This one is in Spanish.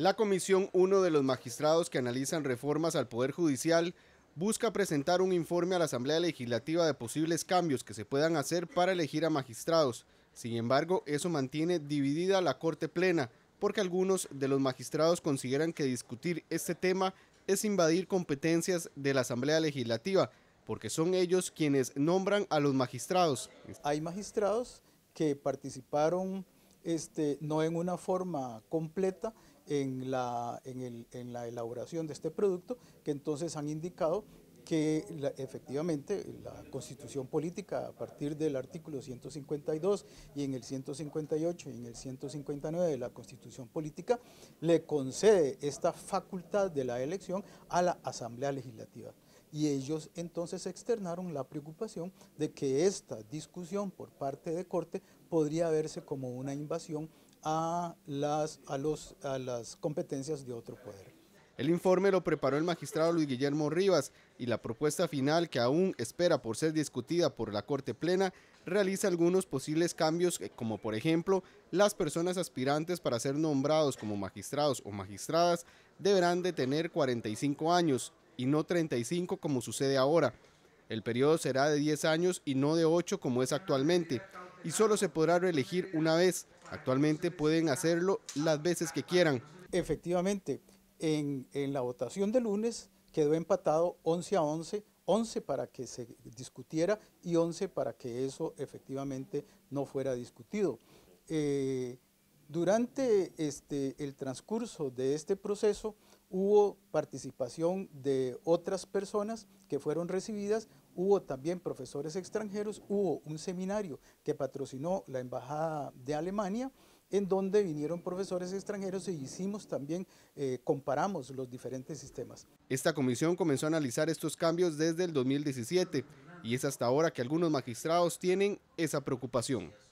La Comisión 1 de los magistrados que analizan reformas al Poder Judicial busca presentar un informe a la Asamblea Legislativa de posibles cambios que se puedan hacer para elegir a magistrados. Sin embargo, eso mantiene dividida la Corte Plena, porque algunos de los magistrados consideran que discutir este tema es invadir competencias de la Asamblea Legislativa, porque son ellos quienes nombran a los magistrados. Hay magistrados que participaron este, no en una forma completa en la, elaboración de este producto, que entonces han indicado que efectivamente la constitución política a partir del artículo 152 y en el 158 y en el 159 de la constitución política le concede esta facultad de la elección a la asamblea legislativa y ellos entonces externaron la preocupación de que esta discusión por parte de Corte podría verse como una invasión a las, a los, a las competencias de otro poder. El informe lo preparó el magistrado Luis Guillermo Rivas y la propuesta final que aún espera por ser discutida por la Corte Plena realiza algunos posibles cambios eh, como por ejemplo las personas aspirantes para ser nombrados como magistrados o magistradas deberán de tener 45 años, y no 35 como sucede ahora. El periodo será de 10 años y no de 8 como es actualmente, y solo se podrá reelegir una vez. Actualmente pueden hacerlo las veces que quieran. Efectivamente, en, la votación de lunes quedó empatado 11 a 11, 11 para que se discutiera y 11 para que eso efectivamente no fuera discutido. Eh, durante este, el transcurso de este proceso hubo participación de otras personas que fueron recibidas, hubo también profesores extranjeros, hubo un seminario que patrocinó la Embajada de Alemania, en donde vinieron profesores extranjeros e hicimos también, eh, comparamos los diferentes sistemas. Esta comisión comenzó a analizar estos cambios desde el 2017 y es hasta ahora que algunos magistrados tienen esa preocupación.